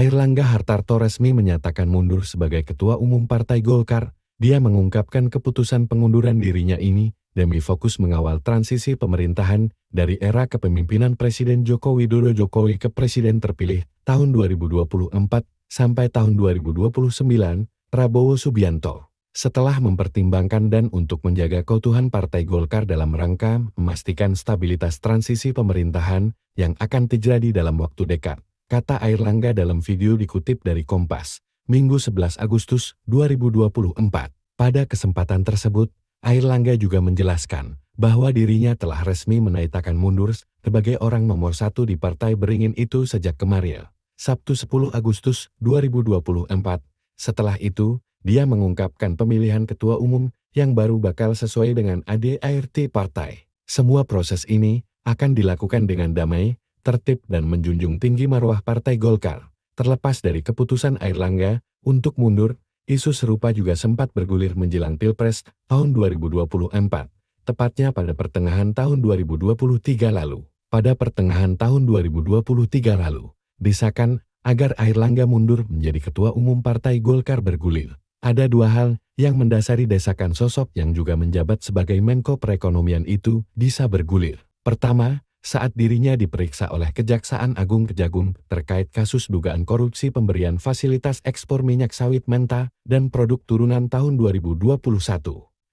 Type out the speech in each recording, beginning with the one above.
Air Langga Hartarto resmi menyatakan mundur sebagai Ketua Umum Partai Golkar. Dia mengungkapkan keputusan pengunduran dirinya ini demi fokus mengawal transisi pemerintahan dari era kepemimpinan Presiden Joko Widodo Jokowi ke Presiden terpilih tahun 2024 sampai tahun 2029, Prabowo Subianto. Setelah mempertimbangkan dan untuk menjaga keutuhan Partai Golkar dalam rangka memastikan stabilitas transisi pemerintahan yang akan terjadi dalam waktu dekat kata Air Langga dalam video dikutip dari Kompas, Minggu 11 Agustus 2024. Pada kesempatan tersebut, Air Langga juga menjelaskan bahwa dirinya telah resmi menaitakan mundur sebagai orang nomor satu di partai beringin itu sejak kemarin, Sabtu 10 Agustus 2024. Setelah itu, dia mengungkapkan pemilihan ketua umum yang baru bakal sesuai dengan ADART partai. Semua proses ini akan dilakukan dengan damai, tertib dan menjunjung tinggi marwah Partai Golkar. Terlepas dari keputusan Airlangga untuk mundur, isu serupa juga sempat bergulir menjelang Pilpres tahun 2024, tepatnya pada pertengahan tahun 2023 lalu. Pada pertengahan tahun 2023 lalu, desakan agar Airlangga mundur menjadi ketua umum Partai Golkar bergulir. Ada dua hal yang mendasari desakan sosok yang juga menjabat sebagai Menko Perekonomian itu bisa bergulir. Pertama, saat dirinya diperiksa oleh Kejaksaan Agung Kejagung terkait kasus dugaan korupsi pemberian fasilitas ekspor minyak sawit mentah dan produk turunan tahun 2021.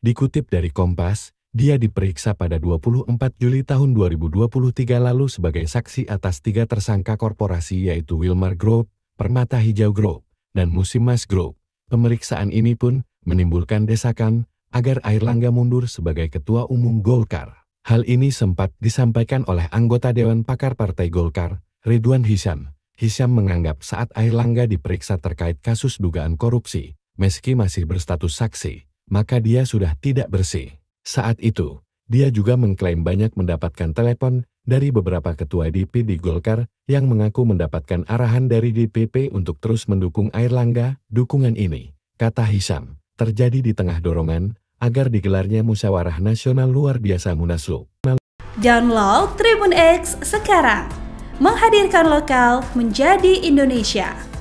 Dikutip dari Kompas, dia diperiksa pada 24 Juli tahun 2023 lalu sebagai saksi atas tiga tersangka korporasi yaitu Wilmar Group, Permata Hijau Group, dan Musimas Group. Pemeriksaan ini pun menimbulkan desakan agar Air Langga mundur sebagai ketua umum Golkar. Hal ini sempat disampaikan oleh anggota Dewan Pakar Partai Golkar, Ridwan Hisham. Hisham menganggap saat Air Langga diperiksa terkait kasus dugaan korupsi, meski masih berstatus saksi, maka dia sudah tidak bersih. Saat itu, dia juga mengklaim banyak mendapatkan telepon dari beberapa ketua DP di Golkar yang mengaku mendapatkan arahan dari DPP untuk terus mendukung Air Langga. Dukungan ini, kata Hisham, terjadi di tengah dorongan agar digelarnya musyawarah nasional luar biasa Munaslu. Download Tribun X sekarang, menghadirkan lokal menjadi Indonesia.